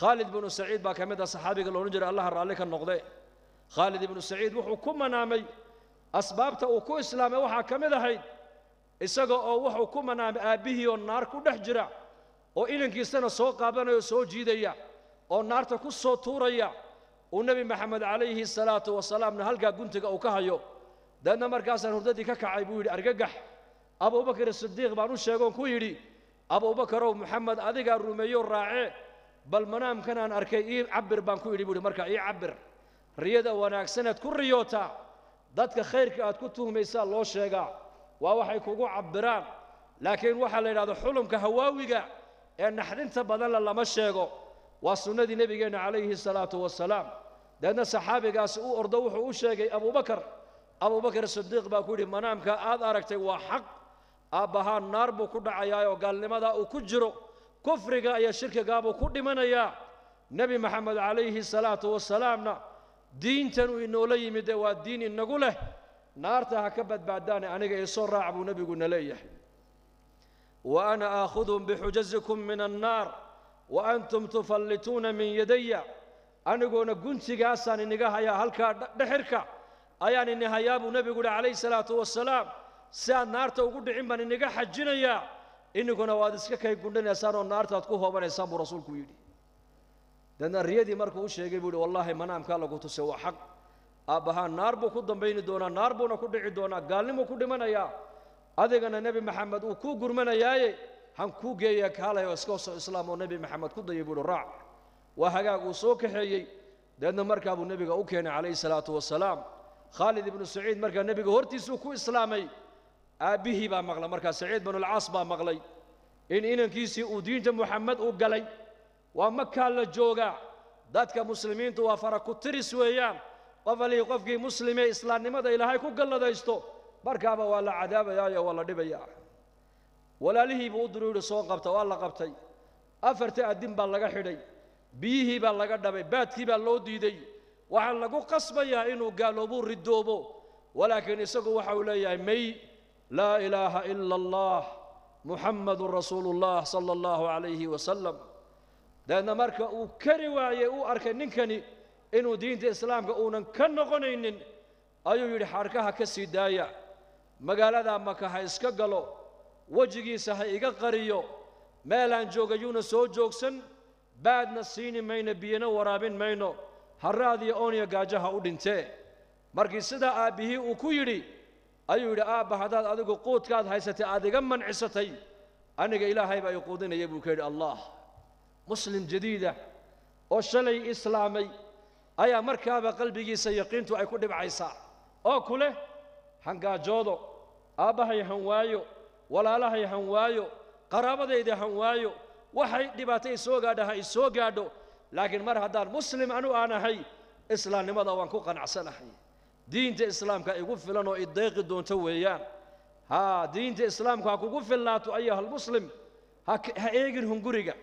khaalid binu saciid baa ka mid ah saxaabiga loodhan jiray allaha raalli ka noqde khaalid ibnu saciid wuxuu ku manaamay asbaabta uu ku islaamay waxaa ka mid ahayd isaga oo wuxuu ku manaamay aabbihii oo naar ku dhex jira oo inankiisana soo qaabanaya soo jiidaya oo naarta ku soo tuuraya uu nebi maxamed calayhi salaatu wasalaamna halkaa guntiga uu ka hayo deedna markaasaan hurdadii ka kacay buu yidhi argagax abubakr sidiiq baan u sheegoon ku yidhi abuubakarow maxamed adigaa rumeeyo raacee bal manaamkanaan arkay ii cabir baan ku yidhi idhi buuhi markaa ii cabir riyada wanaagsanaad ku riyootaa dadka khayrka aad ku tuhmaysaa loo sheegaa waa waxay kugu cabbiraan laakiin waxaa la yidhahda xulumka hawaawiga ee naxdinta badanla lama sheego waa sunnadii nebigeenna calayhi salaatu wasalaam deedna saxaabigaasi u ordo wuxuu u sheegay abubakar abuubakar sidiiq baa ku yidhi manaamka aad aragtay waa xaq aabbahaan naar buu ku dhacayaayoo gaalnimadaa uu ku jiro kufriga ayaa shirkigaabuu ku dhimanayaa nebi maxamed calayhi salaatu wasalaamna diintan uu inoola yimid ee waa diin inagu leh naarta ha ka badbaadaane aniga isoo raaca buu nebiguna leeyahay wa ana aakhuduhum bixujazikum min annaar wa antum tufallituuna min yadaya aniguona guntigaasaan iniga hayaa halkaa dhexirka ayaan ini hayaa buu nebigu uhi calayhi salaatu wasalaam si aad naarta ugu dhicin baan iniga xajinayaa ininkuna waad iska kay gundhanaysaan oo naartaad ku hoobanaysaan buu rasuulku yidhi deedna riyadii markuu u sheegay buu yihi wallaahi manaamkaa lagu tuse waa xaq aabbahaa naar buu ku dambayni doonaa naar buuna ku dhici doonaa gaalnimuu ku dhimanayaa adigana nebi maxamed uu kuu gurmanayaaye han kuu geeya kaalay oo iska soo islaam oo nebi maxamed ku dayay buu uhi raac waa hagaag uu soo kaxeeyey deedna markaa buu nebiga u keenay calayhi salaatu wasalaam khaalid ibnu saciid markaa nebiga hortiisuu ku islaamay aabbihii baa maqlay markaa saciid banulcaas baa maqlay in inankiisii uu diinta muxamed u galay waa makaa la joogaa dadka muslimiintu waa fara ku tiris weeyaan qof qofkii muslime islaamnimada ilaahay ku galladaysto markaaba waa la cadaabayaayo waa la dhibayaa walaalihii buu u duruuri soo qabta waa la qabtay afarta addin baa laga xidhay biyihii baa laga dhabay baadkii baa loo diiday waxaa lagu qasbayaa inuu gaaloobuu ridoobo walaakiin isagu waxa uu leeyahay may laa ilaaha ila allah muxamadu rasuulu اllah sala اllahu calayhi wasalam deedna marka uu kari waayey uu arkay ninkani inuu diinta islaamka uunan ka noqonaynin ayuu yidhi xarkaha ka sii daaya magaaladaa maka ha iska galo wejigiisa ha iga qariyo meelaan joogayuuna soo joogsan baadna siini mayno biyana waraabin mayno haraadiyo ooniya gaajaha u dhintee markii sidaa aabbihii uu ku yidhi ayuu yidhi aabba haddaad adigu quudkaad haysatay aad iga mancisatay aniga ilaahay baa i quudinaya buu ka yidhi allah muslim jadiida oo shalay islaamay ayaa markaaba qalbigiisa yaqiintu ay ku dhibcaysaa oo ku leh hangaajoodo aabbahay han waayo walaalahay han waayo qaraabadayda han waayo waxay dhibaatay isoo gaadha ha isoo gaadho laakiin mar haddaan muslim anu aan ahay islaamnimada waan ku qanacsanahay diinta islaamka igu filan oo ideeqi doonto weeyaan haa diinta islaamka ha kugu filnaato ayuha almuslim ha eegin hunguriga